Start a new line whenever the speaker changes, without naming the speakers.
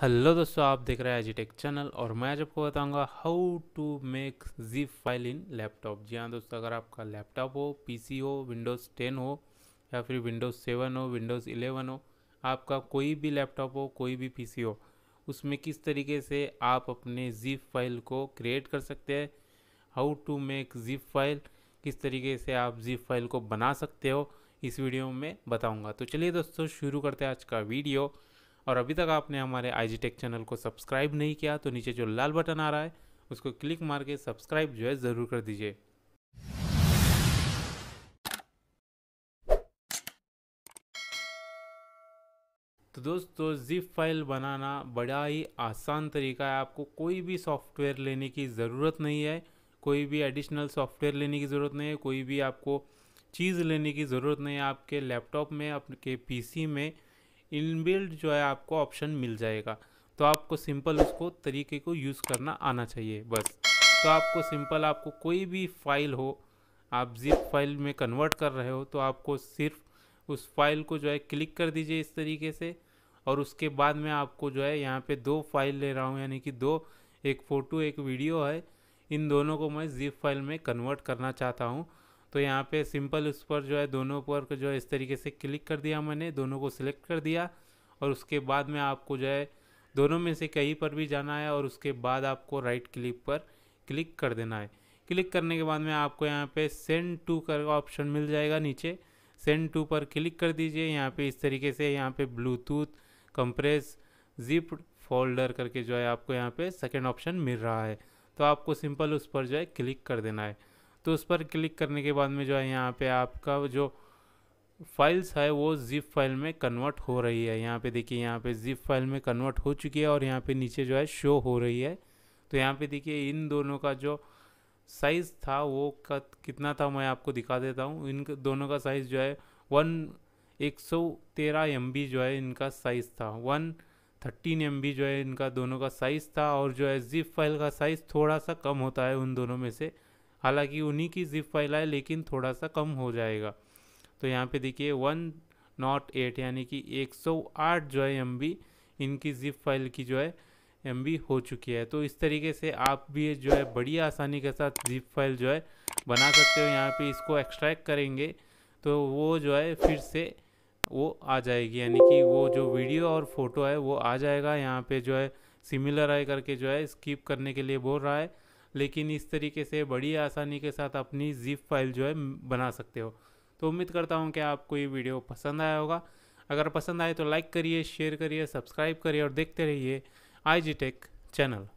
hello दोस्तों आप देख रहे हैं एजीटेक चैनल और मैं आज आपको बताऊंगा how to make zip file in laptop जी हाँ दोस्तों अगर आपका लैपटॉप हो पीसी हो विंडोज़ टेन हो या फिर विंडोज़ सेवन हो विंडोज़ इलेवन हो आपका कोई भी लैपटॉप हो कोई भी पीसी हो उसमें किस तरीके से आप अपने जीप फाइल को क्रिएट कर सकते हैं how to make zip file किस तरीके से आप ज़ीप फाइल को बना सकते हो इस वीडियो में बताऊँगा तो चलिए दोस्तों शुरू करते हैं आज का वीडियो और अभी तक आपने हमारे आई टेक चैनल को सब्सक्राइब नहीं किया तो नीचे जो लाल बटन आ रहा है उसको क्लिक मार के सब्सक्राइब जो है ज़रूर कर दीजिए तो दोस्तों जिप फाइल बनाना बड़ा ही आसान तरीका है आपको कोई भी सॉफ्टवेयर लेने की ज़रूरत नहीं है कोई भी एडिशनल सॉफ्टवेयर लेने की ज़रूरत नहीं है कोई भी आपको चीज़ लेने की ज़रूरत नहीं है आपके लैपटॉप में आपके पीसी में इनबिल्ड जो है आपको ऑप्शन मिल जाएगा तो आपको सिंपल उसको तरीके को यूज़ करना आना चाहिए बस तो आपको सिंपल आपको कोई भी फाइल हो आप जिप फाइल में कन्वर्ट कर रहे हो तो आपको सिर्फ उस फाइल को जो है क्लिक कर दीजिए इस तरीके से और उसके बाद में आपको जो है यहाँ पे दो फाइल ले रहा हूँ यानी कि दो एक फ़ोटो एक वीडियो है इन दोनों को मैं जिप फाइल में कन्वर्ट करना चाहता हूँ तो यहाँ पे सिंपल उस पर जो है दोनों पर जो है इस तरीके से क्लिक कर दिया मैंने दोनों को सिलेक्ट कर दिया और उसके बाद में आपको जो है दोनों में से कहीं पर भी जाना है और उसके बाद आपको राइट क्लिक पर क्लिक कर देना है क्लिक करने के बाद में आपको यहाँ पे सेंड टू कर ऑप्शन मिल जाएगा नीचे सेंड टू पर क्लिक कर दीजिए यहाँ पे इस तरीके से यहाँ पे ब्लूटूथ कंप्रेस जिप फोल्डर करके जो है आपको यहाँ पे सेकेंड ऑप्शन मिल रहा है तो आपको सिंपल उस पर जो है क्लिक कर देना है तो उस पर क्लिक करने के बाद में जो है यहाँ पे आपका जो फाइल्स है वो जिप फाइल में कन्वर्ट हो रही है यहाँ पे देखिए यहाँ पे जिप फाइल में कन्वर्ट हो चुकी है और यहाँ पे नीचे जो है शो हो रही है तो यहाँ पे देखिए इन दोनों का जो साइज़ था वो कत, कितना था मैं आपको दिखा देता हूँ इन दोनों का साइज़ जो है वन एक सौ तेरह एम जो है इनका साइज़ था वन थर्टीन एम जो है इनका दोनों का साइज़ था और जो है जिप फाइल का साइज़ थोड़ा सा कम होता है उन दोनों में से हालांकि उन्हीं की जिप फाइल आए लेकिन थोड़ा सा कम हो जाएगा तो यहाँ पे देखिए वन नॉट एट यानी कि 108 जो है एम इनकी जिप फाइल की जो है एम हो चुकी है तो इस तरीके से आप भी जो है बड़ी आसानी के साथ जिप फाइल जो है बना सकते हो यहाँ पे इसको एक्सट्रैक्ट करेंगे तो वो जो है फिर से वो आ जाएगी यानी कि वो जो वीडियो और फोटो है वो आ जाएगा यहाँ पे जो है सिमिलर आए करके जो है स्किप करने के लिए बोल रहा है लेकिन इस तरीके से बड़ी आसानी के साथ अपनी ज़ीप फाइल जो है बना सकते हो तो उम्मीद करता हूँ कि आपको ये वीडियो पसंद आया होगा अगर पसंद आए तो लाइक करिए शेयर करिए सब्सक्राइब करिए और देखते रहिए आई जी टेक चैनल